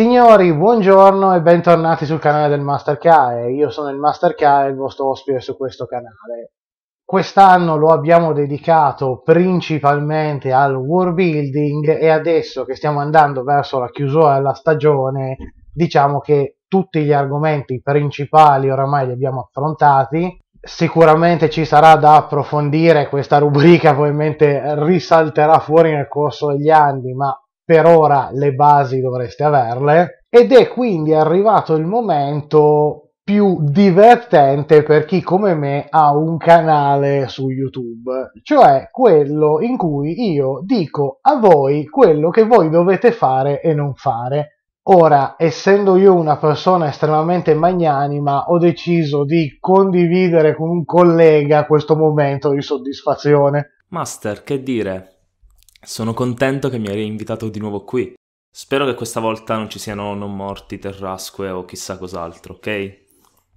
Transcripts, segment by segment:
Signori, buongiorno e bentornati sul canale del Master Chiare. Io sono il Master Chiare, il vostro ospite su questo canale. Quest'anno lo abbiamo dedicato principalmente al world building e adesso che stiamo andando verso la chiusura della stagione, diciamo che tutti gli argomenti principali oramai li abbiamo affrontati. Sicuramente ci sarà da approfondire, questa rubrica probabilmente risalterà fuori nel corso degli anni, ma per ora le basi dovreste averle ed è quindi arrivato il momento più divertente per chi come me ha un canale su YouTube, cioè quello in cui io dico a voi quello che voi dovete fare e non fare. Ora, essendo io una persona estremamente magnanima, ho deciso di condividere con un collega questo momento di soddisfazione. Master, che dire? Sono contento che mi hai invitato di nuovo qui. Spero che questa volta non ci siano non morti, terrasque o chissà cos'altro, ok?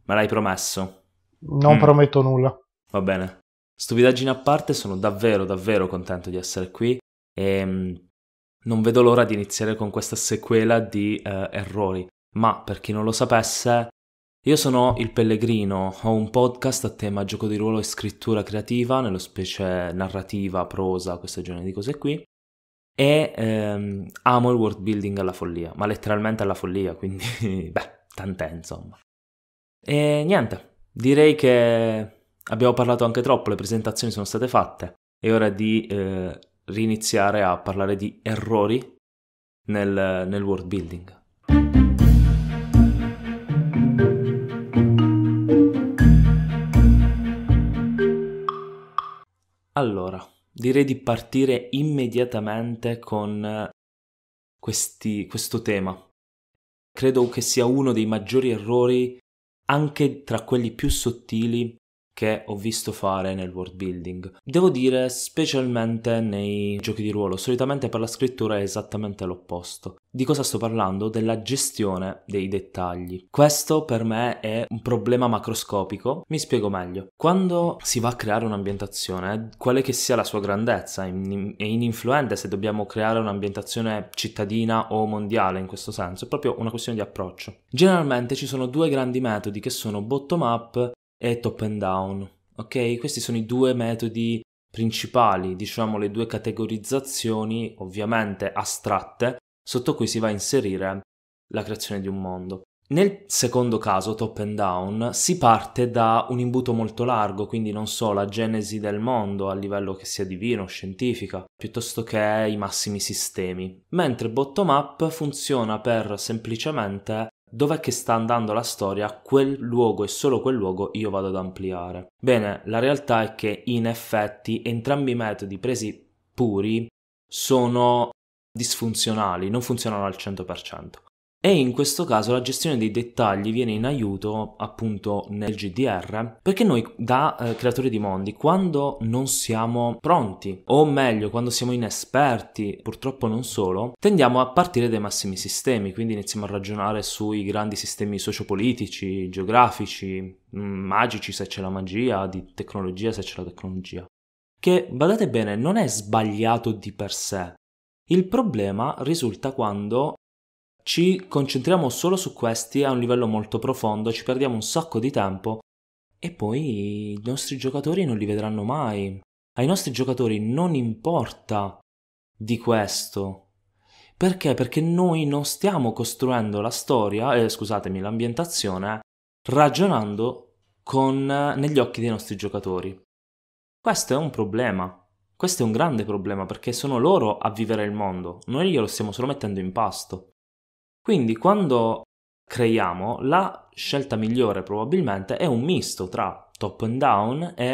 Me l'hai promesso. Non mm. prometto nulla. Va bene. Stupidaggine a parte, sono davvero, davvero contento di essere qui e mm, non vedo l'ora di iniziare con questa sequela di eh, errori. Ma per chi non lo sapesse, io sono Il Pellegrino, ho un podcast a tema gioco di ruolo e scrittura creativa, nello specie narrativa, prosa, questo genere di cose qui, e ehm, amo il world building alla follia, ma letteralmente alla follia, quindi beh, tant'è insomma. E niente, direi che abbiamo parlato anche troppo, le presentazioni sono state fatte, è ora di eh, riniziare a parlare di errori nel, nel world building. Allora, direi di partire immediatamente con eh, questi, questo tema. Credo che sia uno dei maggiori errori, anche tra quelli più sottili, che ho visto fare nel world building. Devo dire specialmente nei giochi di ruolo, solitamente per la scrittura è esattamente l'opposto. Di cosa sto parlando? Della gestione dei dettagli. Questo per me è un problema macroscopico, mi spiego meglio. Quando si va a creare un'ambientazione, quale che sia la sua grandezza, è ininfluente se dobbiamo creare un'ambientazione cittadina o mondiale in questo senso, è proprio una questione di approccio. Generalmente ci sono due grandi metodi che sono bottom up e top and down. Ok? Questi sono i due metodi principali, diciamo le due categorizzazioni, ovviamente astratte, sotto cui si va a inserire la creazione di un mondo. Nel secondo caso, top and down, si parte da un imbuto molto largo, quindi non so, la genesi del mondo a livello che sia divino, scientifica, piuttosto che i massimi sistemi. Mentre bottom up funziona per semplicemente dov'è che sta andando la storia, quel luogo e solo quel luogo io vado ad ampliare. Bene, la realtà è che in effetti entrambi i metodi presi puri sono disfunzionali, non funzionano al 100%. E in questo caso la gestione dei dettagli viene in aiuto appunto nel GDR perché noi da eh, creatori di mondi quando non siamo pronti o meglio quando siamo inesperti purtroppo non solo tendiamo a partire dai massimi sistemi quindi iniziamo a ragionare sui grandi sistemi sociopolitici, geografici, mm, magici se c'è la magia, di tecnologia se c'è la tecnologia che badate bene non è sbagliato di per sé il problema risulta quando ci concentriamo solo su questi a un livello molto profondo, ci perdiamo un sacco di tempo e poi i nostri giocatori non li vedranno mai. Ai nostri giocatori non importa di questo. Perché? Perché noi non stiamo costruendo la storia, eh, scusatemi, l'ambientazione, ragionando con, eh, negli occhi dei nostri giocatori. Questo è un problema. Questo è un grande problema perché sono loro a vivere il mondo, noi glielo stiamo solo mettendo in pasto. Quindi quando creiamo, la scelta migliore probabilmente è un misto tra top and down e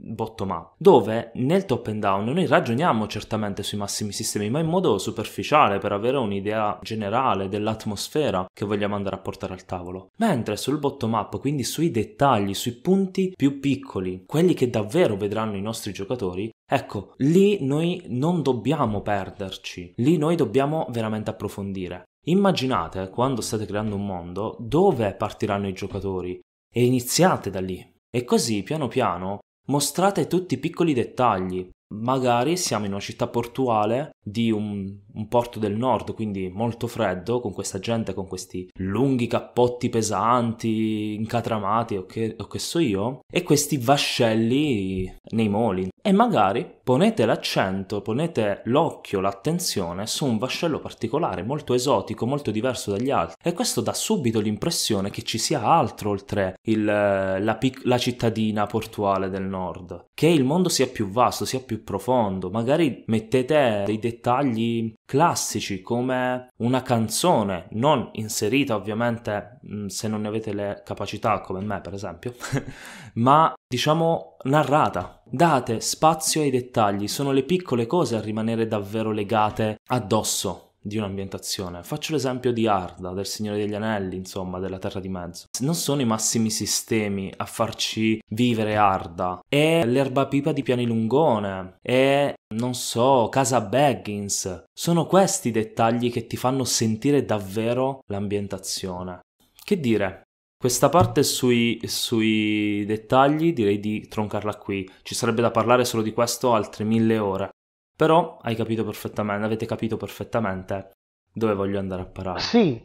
bottom up, dove nel top and down noi ragioniamo certamente sui massimi sistemi, ma in modo superficiale per avere un'idea generale dell'atmosfera che vogliamo andare a portare al tavolo. Mentre sul bottom up, quindi sui dettagli, sui punti più piccoli, quelli che davvero vedranno i nostri giocatori, ecco, lì noi non dobbiamo perderci, lì noi dobbiamo veramente approfondire. Immaginate quando state creando un mondo dove partiranno i giocatori e iniziate da lì. E così piano piano Mostrate tutti i piccoli dettagli magari siamo in una città portuale di un, un, porto del nord, quindi molto freddo, con questa gente con questi lunghi cappotti pesanti, incatramati o che, o che so io, e questi vascelli nei moli. E magari ponete l'accento, ponete l'occhio, l'attenzione su un vascello particolare, molto esotico, molto diverso dagli altri. E questo dà subito l'impressione che ci sia altro oltre il, la, la cittadina portuale del nord, che il mondo sia più vasto, sia più profondo, magari mettete dei dettagli classici come una canzone non inserita ovviamente mm, se non ne avete le capacità come me per esempio, ma diciamo narrata. Date spazio ai dettagli, sono le piccole cose a rimanere davvero legate addosso di un'ambientazione. Faccio l'esempio di Arda, del Signore degli Anelli, insomma, della Terra di Mezzo. Non sono i massimi sistemi a farci vivere Arda, è l'erbapipa di Pianilungone, è, non so, Casa Baggins. Sono questi i dettagli che ti fanno sentire davvero l'ambientazione. Che dire, questa parte sui, sui, dettagli direi di troncarla qui, ci sarebbe da parlare solo di questo altre mille ore. Però hai capito perfettamente, avete capito perfettamente dove voglio andare a parare. Sì,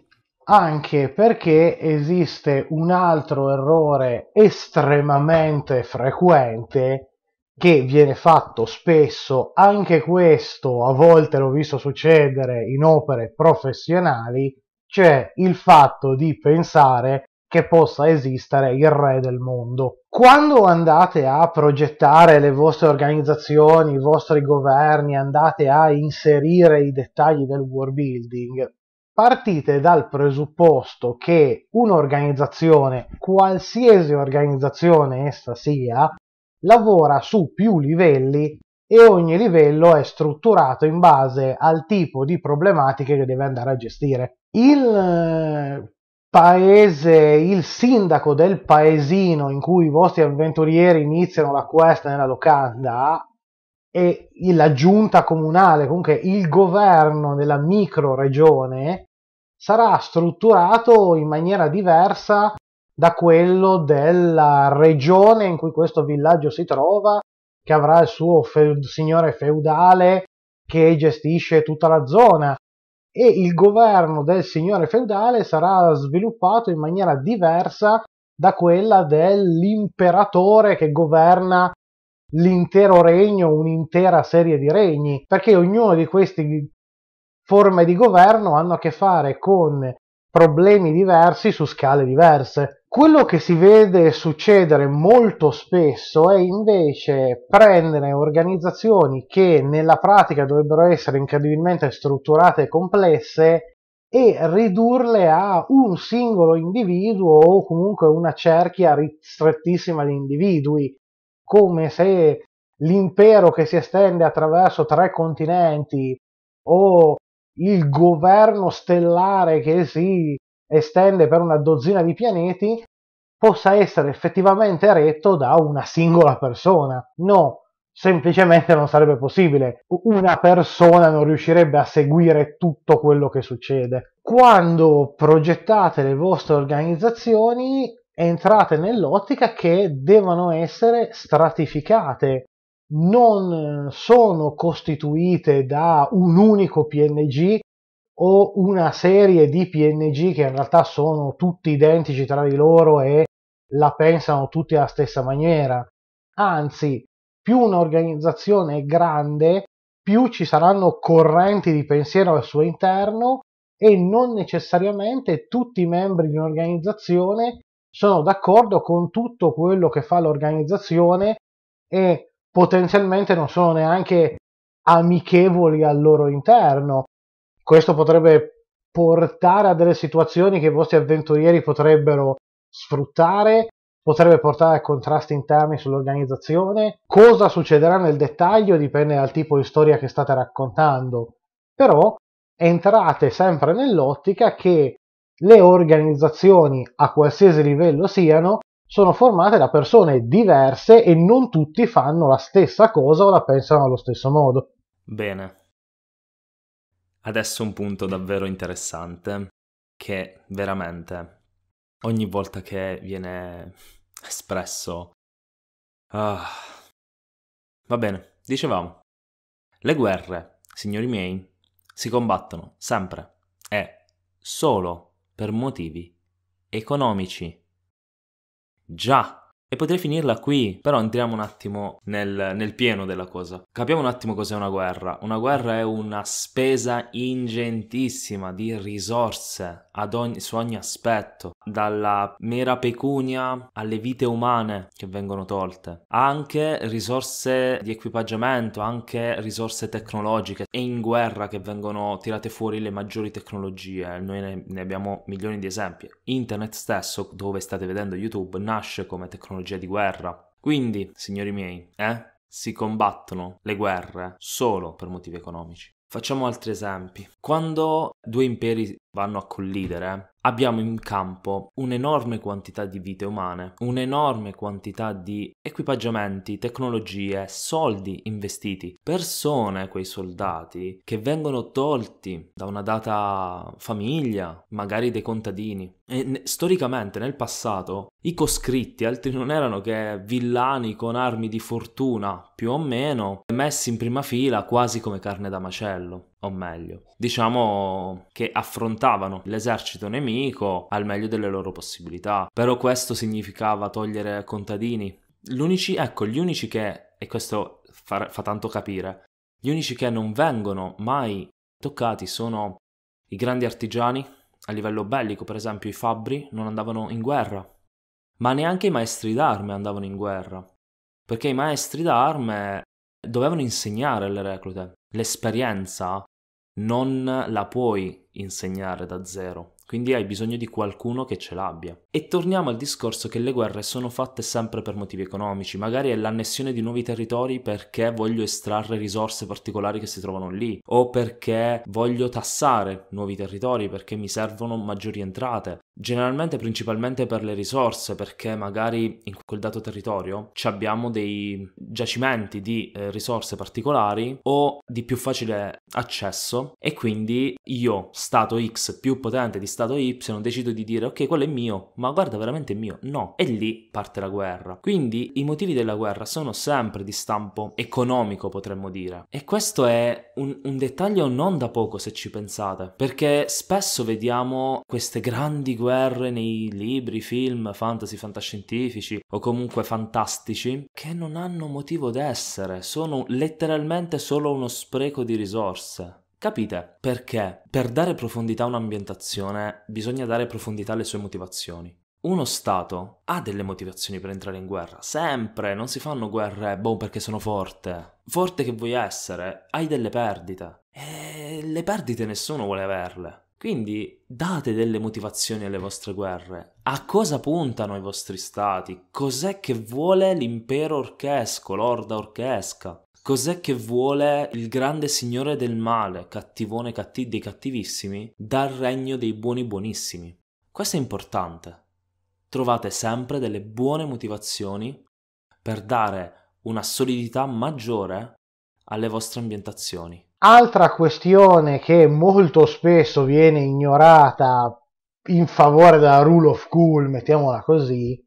anche perché esiste un altro errore estremamente frequente che viene fatto spesso, anche questo a volte l'ho visto succedere in opere professionali, cioè il fatto di pensare che possa esistere il re del mondo. Quando andate a progettare le vostre organizzazioni, i vostri governi, andate a inserire i dettagli del world building, partite dal presupposto che un'organizzazione, qualsiasi organizzazione essa sia, lavora su più livelli e ogni livello è strutturato in base al tipo di problematiche che deve andare a gestire. Il eh, paese, il sindaco del paesino in cui i vostri avventurieri iniziano la quest nella locanda e la giunta comunale, comunque il governo della micro regione, sarà strutturato in maniera diversa da quello della regione in cui questo villaggio si trova, che avrà il suo feud- signore feudale che gestisce tutta la zona e il governo del signore feudale sarà sviluppato in maniera diversa da quella dell'imperatore che governa l'intero regno, un'intera serie di regni, perché ognuno di queste forme di governo hanno a che fare con problemi diversi su scale diverse. Quello che si vede succedere molto spesso è invece prendere organizzazioni che nella pratica dovrebbero essere incredibilmente strutturate e complesse e ridurle a un singolo individuo o comunque una cerchia ristrettissima di individui, come se l'impero che si estende attraverso tre continenti o il governo stellare che si estende per una dozzina di pianeti possa essere effettivamente retto da una singola persona. No, semplicemente non sarebbe possibile. Una persona non riuscirebbe a seguire tutto quello che succede. Quando progettate le vostre organizzazioni, entrate nell'ottica che devono essere stratificate. Non sono costituite da un unico PNG o una serie di PNG che in realtà sono tutti identici tra di loro e la pensano tutti alla stessa maniera. Anzi, più un'organizzazione è grande, più ci saranno correnti di pensiero al suo interno e non necessariamente tutti i membri di un'organizzazione sono d'accordo con tutto quello che fa l'organizzazione e potenzialmente non sono neanche amichevoli al loro interno questo potrebbe portare a delle situazioni che i vostri avventurieri potrebbero sfruttare, potrebbe portare a contrasti interni sull'organizzazione. Cosa succederà nel dettaglio dipende dal tipo di storia che state raccontando, però entrate sempre nell'ottica che le organizzazioni a qualsiasi livello siano sono formate da persone diverse e non tutti fanno la stessa cosa o la pensano allo stesso modo. Bene, Adesso un punto davvero interessante che veramente ogni volta che viene espresso... Ah. Va bene, dicevamo, le guerre, signori miei, si combattono sempre e solo per motivi economici. Già, e potrei finirla qui, però entriamo un attimo nel, nel, pieno della cosa. Capiamo un attimo cos'è una guerra. Una guerra è una spesa ingentissima di risorse ad ogni, su ogni aspetto, dalla mera pecunia alle vite umane che vengono tolte, anche risorse di equipaggiamento, anche risorse tecnologiche. È in guerra che vengono tirate fuori le maggiori tecnologie, noi ne, ne abbiamo milioni di esempi. Internet stesso, dove state vedendo YouTube, nasce come tecnologia di guerra. Quindi, signori miei, eh? si combattono le guerre solo per motivi economici. Facciamo altri esempi. Quando due imperi vanno a collidere, abbiamo in campo un'enorme quantità di vite umane, un'enorme quantità di equipaggiamenti, tecnologie, soldi investiti, persone, quei soldati, che vengono tolti da una data famiglia, magari dei contadini. E, storicamente, nel passato, i coscritti altri non erano che villani con armi di fortuna, più o meno, messi in prima fila quasi come carne da macello o meglio, diciamo che affrontavano l'esercito nemico al meglio delle loro possibilità, però questo significava togliere contadini. L'unici, ecco, gli unici che, e questo fa, fa tanto capire, gli unici che non vengono mai toccati sono i grandi artigiani, a livello bellico per esempio i fabbri non andavano in guerra, ma neanche i maestri d'arme andavano in guerra, perché i maestri d'arme dovevano insegnare alle reclute. L'esperienza non la puoi insegnare da zero, quindi hai bisogno di qualcuno che ce l'abbia. E torniamo al discorso che le guerre sono fatte sempre per motivi economici, magari è l'annessione di nuovi territori perché voglio estrarre risorse particolari che si trovano lì, o perché voglio tassare nuovi territori perché mi servono maggiori entrate, Generalmente principalmente per le risorse, perché magari in quel dato territorio abbiamo dei giacimenti di eh, risorse particolari o di più facile accesso e quindi io, stato X più potente di stato Y, decido di dire ok, quello è mio, ma guarda veramente è mio. No, e lì parte la guerra. Quindi i motivi della guerra sono sempre di stampo economico, potremmo dire. E questo è un, un dettaglio non da poco se ci pensate, perché spesso vediamo queste grandi guerre guerre nei libri, film, fantasy, fantascientifici o comunque fantastici che non hanno motivo d'essere, sono letteralmente solo uno spreco di risorse. Capite? Perché per dare profondità a un'ambientazione bisogna dare profondità alle sue motivazioni. Uno Stato ha delle motivazioni per entrare in guerra, sempre, non si fanno guerre, boh, perché sono forte. Forte che vuoi essere, hai delle perdite. E le perdite nessuno vuole averle. Quindi date delle motivazioni alle vostre guerre. A cosa puntano i vostri stati? Cos'è che vuole l'impero orchesco, l'orda orchesca? Cos'è che vuole il grande signore del male, cattivone catti dei cattivissimi, dal regno dei buoni buonissimi? Questo è importante. Trovate sempre delle buone motivazioni per dare una solidità maggiore alle vostre ambientazioni. Altra questione che molto spesso viene ignorata in favore della rule of cool, mettiamola così,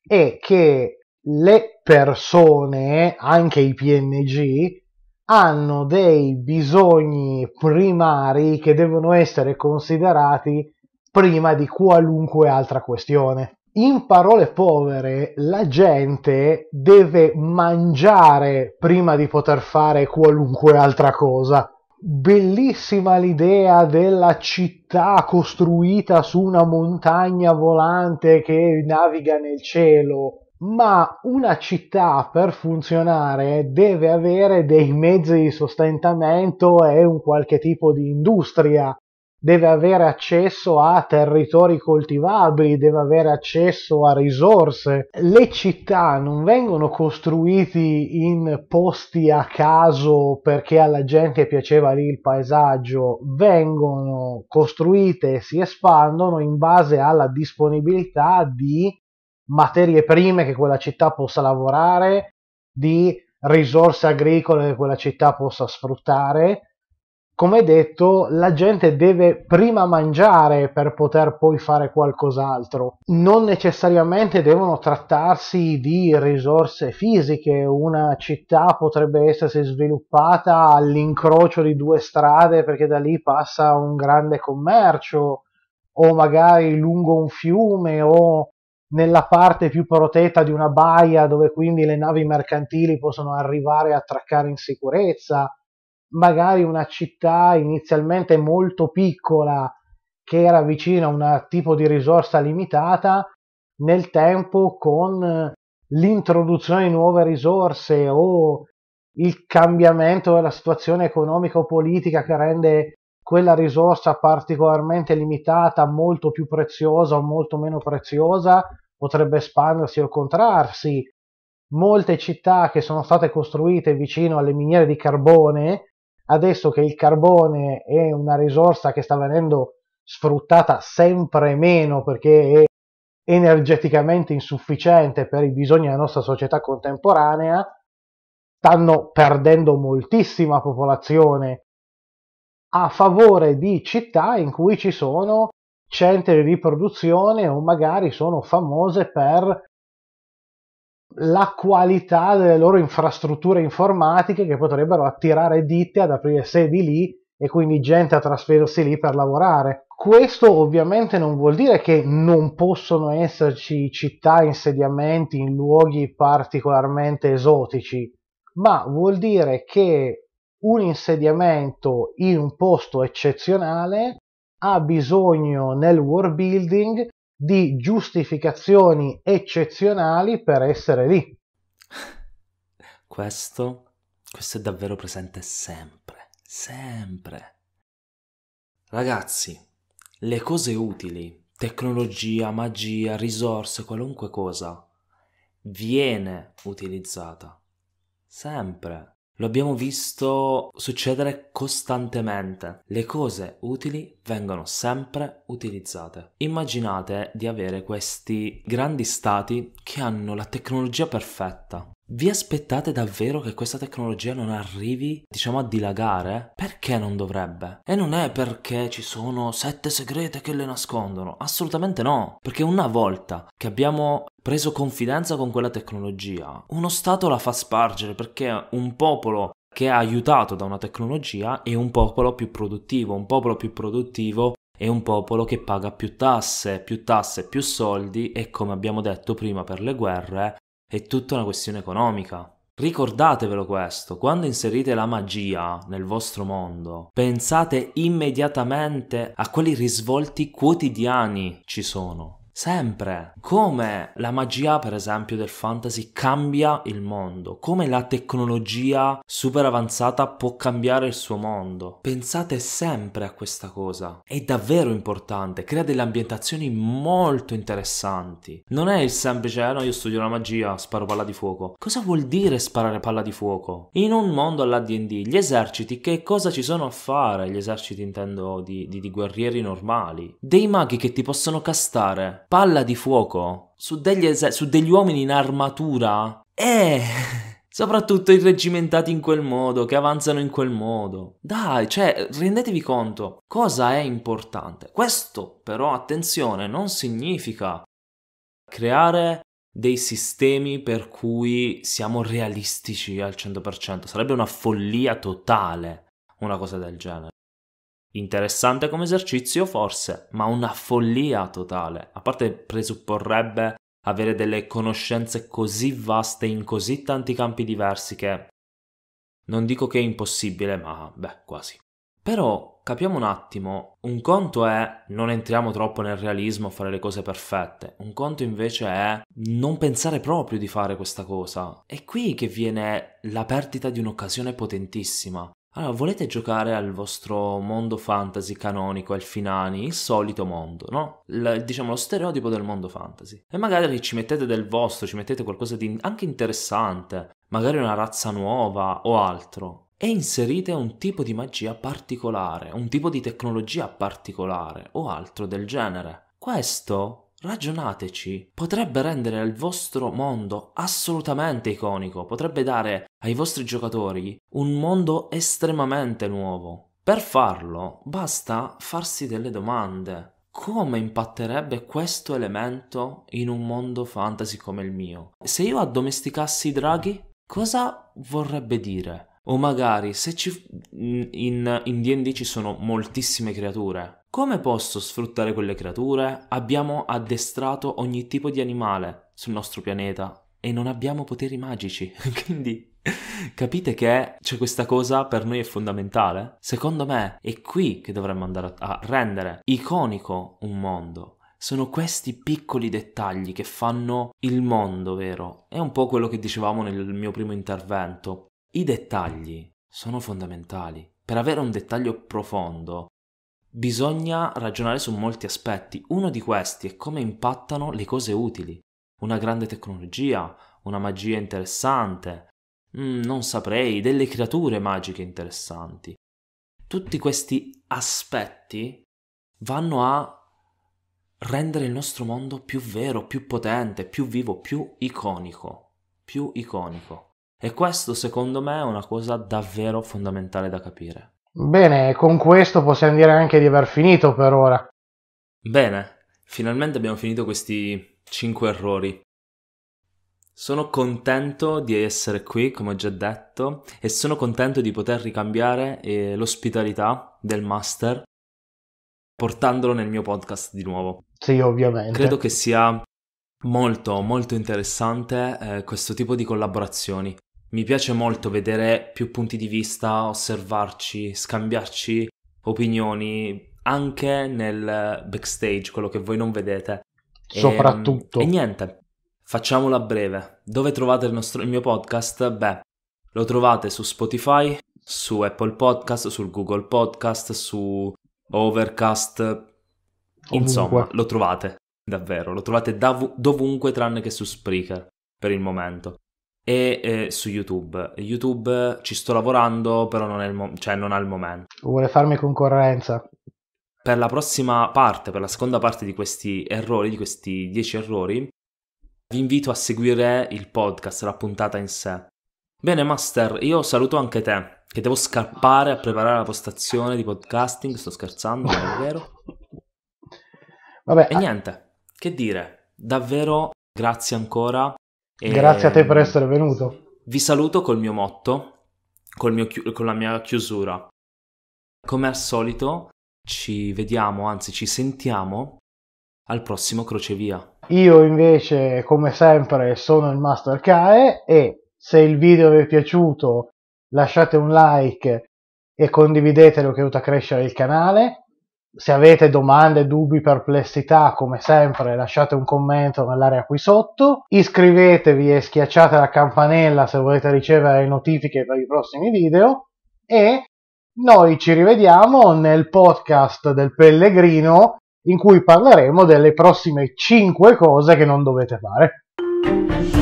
è che le persone, anche i PNG, hanno dei bisogni primari che devono essere considerati prima di qualunque altra questione in parole povere, la gente deve mangiare prima di poter fare qualunque altra cosa. Bellissima l'idea della città costruita su una montagna volante che naviga nel cielo, ma una città per funzionare deve avere dei mezzi di sostentamento e un qualche tipo di industria deve avere accesso a territori coltivabili, deve avere accesso a risorse. Le città non vengono costruite in posti a caso perché alla gente piaceva lì il paesaggio, vengono costruite e si espandono in base alla disponibilità di materie prime che quella città possa lavorare, di risorse agricole che quella città possa sfruttare come detto, la gente deve prima mangiare per poter poi fare qualcos'altro. Non necessariamente devono trattarsi di risorse fisiche. Una città potrebbe essersi sviluppata all'incrocio di due strade perché da lì passa un grande commercio, o magari lungo un fiume, o nella parte più protetta di una baia dove quindi le navi mercantili possono arrivare e attraccare in sicurezza magari una città inizialmente molto piccola che era vicina a un tipo di risorsa limitata, nel tempo con l'introduzione di nuove risorse o il cambiamento della situazione economico-politica che rende quella risorsa particolarmente limitata, molto più preziosa o molto meno preziosa, potrebbe espandersi o contrarsi. Molte città che sono state costruite vicino alle miniere di carbone adesso che il carbone è una risorsa che sta venendo sfruttata sempre meno perché è energeticamente insufficiente per i bisogni della nostra società contemporanea, stanno perdendo moltissima popolazione a favore di città in cui ci sono centri di produzione o magari sono famose per la qualità delle loro infrastrutture informatiche che potrebbero attirare ditte ad aprire sedi lì e quindi gente a trasferirsi lì per lavorare. Questo ovviamente non vuol dire che non possono esserci città, insediamenti in luoghi particolarmente esotici, ma vuol dire che un insediamento in un posto eccezionale ha bisogno nel world building di giustificazioni eccezionali per essere lì. Questo, questo è davvero presente sempre, sempre. Ragazzi, le cose utili, tecnologia, magia, risorse, qualunque cosa, viene utilizzata. Sempre. Lo abbiamo visto succedere costantemente. Le cose utili vengono sempre utilizzate. Immaginate di avere questi grandi stati che hanno la tecnologia perfetta. Vi aspettate davvero che questa tecnologia non arrivi, diciamo, a dilagare? Perché non dovrebbe? E non è perché ci sono sette segrete che le nascondono, assolutamente no, perché una volta che abbiamo preso confidenza con quella tecnologia, uno Stato la fa spargere perché un popolo che è aiutato da una tecnologia è un popolo più produttivo, un popolo più produttivo è un popolo che paga più tasse, più tasse, più soldi e come abbiamo detto prima per le guerre, è tutta una questione economica. Ricordatevelo questo, quando inserite la magia nel vostro mondo, pensate immediatamente a quali risvolti quotidiani ci sono sempre. Come la magia, per esempio, del fantasy cambia il mondo, come la tecnologia super avanzata può cambiare il suo mondo. Pensate sempre a questa cosa. È davvero importante, crea delle ambientazioni molto interessanti. Non è il semplice, eh, no, io studio la magia, sparo palla di fuoco. Cosa vuol dire sparare palla di fuoco? In un mondo alla D&D, gli eserciti che cosa ci sono a fare? Gli eserciti intendo di, di, di guerrieri normali. Dei maghi che ti possono castare palla di fuoco su degli, es- su degli uomini in armatura e eh, soprattutto i reggimentati in quel modo, che avanzano in quel modo. Dai, cioè, rendetevi conto cosa è importante. Questo però, attenzione, non significa creare dei sistemi per cui siamo realistici al 100%. Sarebbe una follia totale una cosa del genere. Interessante come esercizio forse, ma una follia totale, a parte presupporrebbe avere delle conoscenze così vaste in così tanti campi diversi che... Non dico che è impossibile, ma beh, quasi. Però capiamo un attimo, un conto è non entriamo troppo nel realismo, fare le cose perfette, un conto invece è non pensare proprio di fare questa cosa. È qui che viene la perdita di un'occasione potentissima. Allora, volete giocare al vostro mondo fantasy canonico, al finale, il solito mondo, no? La, diciamo lo stereotipo del mondo fantasy. E magari ci mettete del vostro, ci mettete qualcosa di anche interessante, magari una razza nuova o altro. E inserite un tipo di magia particolare, un tipo di tecnologia particolare o altro del genere. Questo ragionateci, potrebbe rendere il vostro mondo assolutamente iconico, potrebbe dare ai vostri giocatori un mondo estremamente nuovo. Per farlo basta farsi delle domande. Come impatterebbe questo elemento in un mondo fantasy come il mio? Se io addomesticassi i draghi, cosa vorrebbe dire? O magari se ci... in, in D&D ci sono moltissime creature, come posso sfruttare quelle creature? Abbiamo addestrato ogni tipo di animale sul nostro pianeta e non abbiamo poteri magici, quindi Capite che c'è questa cosa per noi è fondamentale? Secondo me è qui che dovremmo andare a rendere iconico un mondo. Sono questi piccoli dettagli che fanno il mondo, vero? È un po' quello che dicevamo nel mio primo intervento. I dettagli sono fondamentali. Per avere un dettaglio profondo bisogna ragionare su molti aspetti. Uno di questi è come impattano le cose utili. Una grande tecnologia, una magia interessante, Mm, non saprei, delle creature magiche interessanti. Tutti questi aspetti vanno a rendere il nostro mondo più vero, più potente, più vivo, più iconico, più iconico. E questo secondo me è una cosa davvero fondamentale da capire. Bene, con questo possiamo dire anche di aver finito per ora. Bene, finalmente abbiamo finito questi 5 errori. Sono contento di essere qui, come ho già detto, e sono contento di poter ricambiare eh, l'ospitalità del master portandolo nel mio podcast di nuovo. Sì, ovviamente. Credo che sia molto, molto interessante eh, questo tipo di collaborazioni. Mi piace molto vedere più punti di vista, osservarci, scambiarci opinioni anche nel backstage, quello che voi non vedete. Soprattutto. E, ehm, e niente, Facciamola breve. Dove trovate il, nostro, il mio podcast? Beh, lo trovate su Spotify, su Apple Podcast, sul Google Podcast, su Overcast. Ovunque. Insomma, lo trovate davvero, lo trovate dav- dovunque tranne che su Spreaker per il momento e eh, su YouTube. YouTube ci sto lavorando, però non, è il mo- cioè, non al momento. Vuole farmi concorrenza. Per la prossima parte, per la seconda parte di questi errori, di questi 10 errori, vi invito a seguire il podcast, la puntata in sé. Bene, Master, io saluto anche te, che devo scappare a preparare la postazione di podcasting. Sto scherzando, è vero. Vabbè, e a... Ah. niente, che dire, davvero grazie ancora. E Grazie a te per essere venuto. Vi saluto col mio motto, col mio chi... con la mia chiusura. Come al solito, ci vediamo, anzi ci sentiamo al prossimo crocevia. Io invece, come sempre, sono il Master Kae e se il video vi è piaciuto lasciate un like e condividetelo che aiuta a crescere il canale. Se avete domande, dubbi, perplessità, come sempre, lasciate un commento nell'area qui sotto. Iscrivetevi e schiacciate la campanella se volete ricevere notifiche per i prossimi video. E noi ci rivediamo nel podcast del Pellegrino in cui parleremo delle prossime 5 cose che non dovete fare.